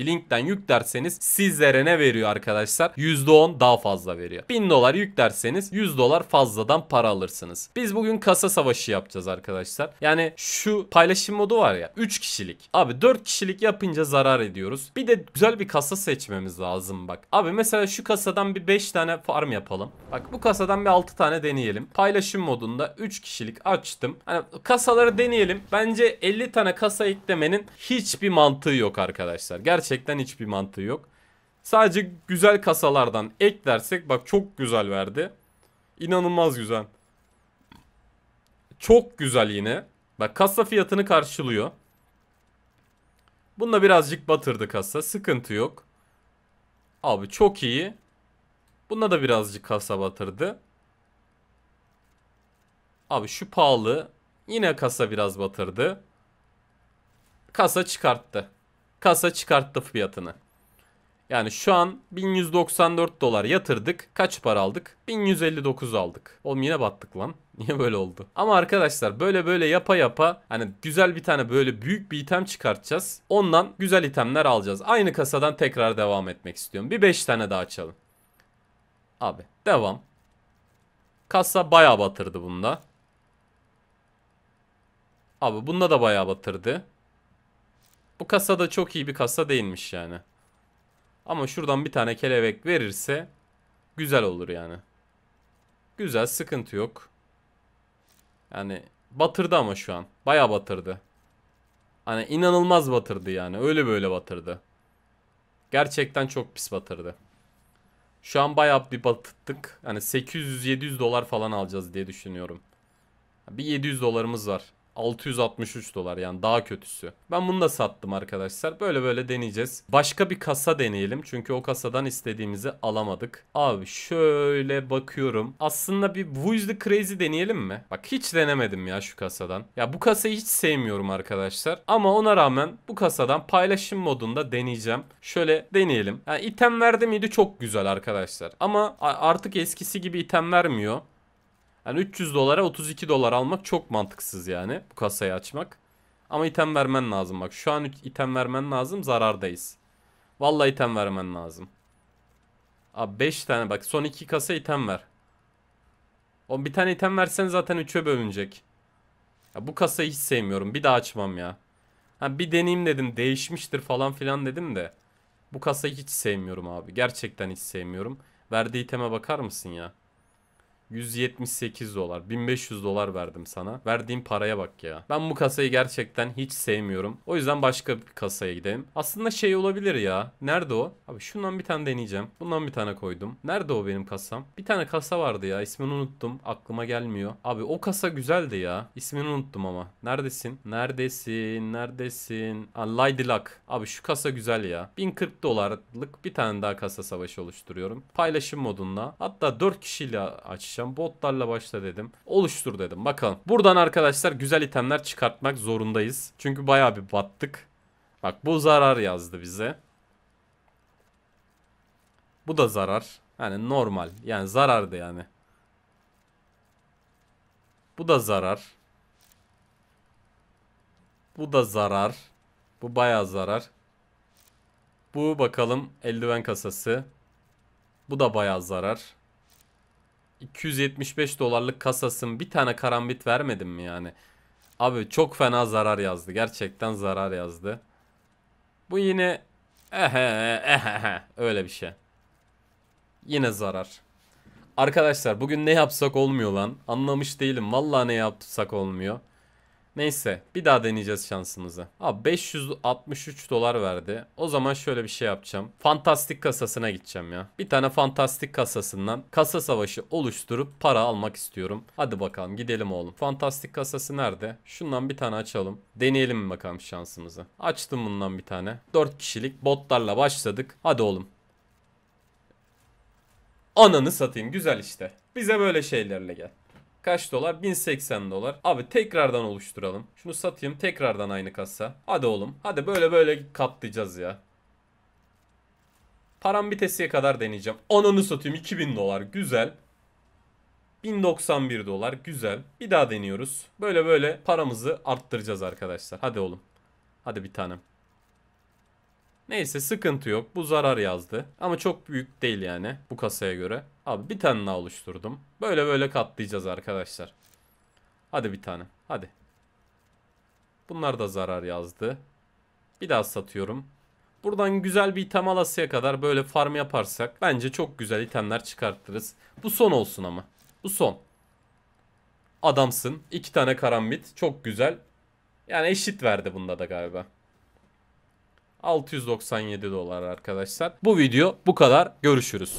aşağıdaki linkten yüklerseniz sizlere ne veriyor arkadaşlar? %10 daha fazla veriyor. 1000 dolar yüklerseniz 100 dolar fazladan para alırsınız. Biz bugün kasa savaşı yapacağız arkadaşlar. Yani şu paylaşım modu var ya 3 kişilik. Abi 4 kişilik yapınca zarar ediyoruz. Bir de güzel bir kasa seçmemiz lazım bak. Abi mesela şu kasadan bir 5 tane farm yapalım. Bak bu kasadan bir 6 tane deneyelim. Paylaşım modunda 3 kişilik açtım. Hani kasaları deneyelim. Bence 50 tane kasa eklemenin hiçbir mantığı yok arkadaşlar. Gerçekten gerçekten hiçbir mantığı yok. Sadece güzel kasalardan eklersek bak çok güzel verdi. İnanılmaz güzel. Çok güzel yine. Bak kasa fiyatını karşılıyor. Bununla birazcık batırdı kasa. Sıkıntı yok. Abi çok iyi. Bununla da birazcık kasa batırdı. Abi şu pahalı. Yine kasa biraz batırdı. Kasa çıkarttı kasa çıkarttı fiyatını. Yani şu an 1194 dolar yatırdık. Kaç para aldık? 1159 aldık. Oğlum yine battık lan. Niye böyle oldu? Ama arkadaşlar böyle böyle yapa yapa hani güzel bir tane böyle büyük bir item çıkartacağız. Ondan güzel itemler alacağız. Aynı kasadan tekrar devam etmek istiyorum. Bir 5 tane daha açalım. Abi devam. Kasa bayağı batırdı bunda. Abi bunda da bayağı batırdı. Bu kasa da çok iyi bir kasa değilmiş yani. Ama şuradan bir tane kelebek verirse güzel olur yani. Güzel sıkıntı yok. Yani batırdı ama şu an. Baya batırdı. Hani inanılmaz batırdı yani. Öyle böyle batırdı. Gerçekten çok pis batırdı. Şu an baya bir batırdık. Hani 800-700 dolar falan alacağız diye düşünüyorum. Bir 700 dolarımız var. 663 dolar yani daha kötüsü. Ben bunu da sattım arkadaşlar. Böyle böyle deneyeceğiz. Başka bir kasa deneyelim. Çünkü o kasadan istediğimizi alamadık. Abi şöyle bakıyorum. Aslında bir Voice the Crazy deneyelim mi? Bak hiç denemedim ya şu kasadan. Ya bu kasayı hiç sevmiyorum arkadaşlar. Ama ona rağmen bu kasadan paylaşım modunda deneyeceğim. Şöyle deneyelim. Yani item verdi miydi çok güzel arkadaşlar. Ama artık eskisi gibi item vermiyor. Yani 300 dolara 32 dolar almak çok mantıksız yani bu kasayı açmak. Ama item vermen lazım bak. Şu an item vermen lazım zarardayız. Vallahi item vermen lazım. Abi 5 tane bak son 2 kasa item ver. O bir tane item versen zaten 3'e bölünecek. Ya bu kasayı hiç sevmiyorum. Bir daha açmam ya. Ha bir deneyim dedim. Değişmiştir falan filan dedim de. Bu kasayı hiç sevmiyorum abi. Gerçekten hiç sevmiyorum. Verdiği iteme bakar mısın ya? 178 dolar. 1500 dolar verdim sana. Verdiğim paraya bak ya. Ben bu kasayı gerçekten hiç sevmiyorum. O yüzden başka bir kasaya gideyim. Aslında şey olabilir ya. Nerede o? Abi şundan bir tane deneyeceğim. Bundan bir tane koydum. Nerede o benim kasam? Bir tane kasa vardı ya. İsmini unuttum. Aklıma gelmiyor. Abi o kasa güzeldi ya. İsmini unuttum ama. Neredesin? Neredesin? Neredesin? Ah, Lady Luck. Abi şu kasa güzel ya. 1040 dolarlık bir tane daha kasa savaşı oluşturuyorum. Paylaşım modunda. Hatta 4 kişiyle açacağım başlayacağım. Botlarla başla dedim. Oluştur dedim. Bakalım. Buradan arkadaşlar güzel itemler çıkartmak zorundayız. Çünkü baya bir battık. Bak bu zarar yazdı bize. Bu da zarar. Yani normal. Yani zarardı yani. Bu da zarar. Bu da zarar. Bu bayağı zarar. Bu bakalım eldiven kasası. Bu da bayağı zarar. 275 dolarlık kasasın bir tane karambit vermedim mi yani? Abi çok fena zarar yazdı. Gerçekten zarar yazdı. Bu yine ehe ehe öyle bir şey. Yine zarar. Arkadaşlar bugün ne yapsak olmuyor lan. Anlamış değilim. Vallahi ne yapsak olmuyor. Neyse bir daha deneyeceğiz şansımızı. Abi 563 dolar verdi. O zaman şöyle bir şey yapacağım. Fantastik kasasına gideceğim ya. Bir tane fantastik kasasından kasa savaşı oluşturup para almak istiyorum. Hadi bakalım gidelim oğlum. Fantastik kasası nerede? Şundan bir tane açalım. Deneyelim bakalım şansımızı. Açtım bundan bir tane. 4 kişilik botlarla başladık. Hadi oğlum. Ananı satayım güzel işte. Bize böyle şeylerle gel. Kaç dolar? 1080 dolar. Abi tekrardan oluşturalım. Şunu satayım tekrardan aynı kasa. Hadi oğlum. Hadi böyle böyle katlayacağız ya. Param bitesiye kadar deneyeceğim. Ananı satayım 2000 dolar. Güzel. 1091 dolar. Güzel. Bir daha deniyoruz. Böyle böyle paramızı arttıracağız arkadaşlar. Hadi oğlum. Hadi bir tanem. Neyse sıkıntı yok. Bu zarar yazdı. Ama çok büyük değil yani bu kasaya göre. Abi bir tane daha oluşturdum. Böyle böyle katlayacağız arkadaşlar. Hadi bir tane. Hadi. Bunlar da zarar yazdı. Bir daha satıyorum. Buradan güzel bir item alasıya kadar böyle farm yaparsak bence çok güzel itemler çıkartırız. Bu son olsun ama. Bu son. Adamsın. İki tane karambit. Çok güzel. Yani eşit verdi bunda da galiba. 697 dolar arkadaşlar. Bu video bu kadar. Görüşürüz.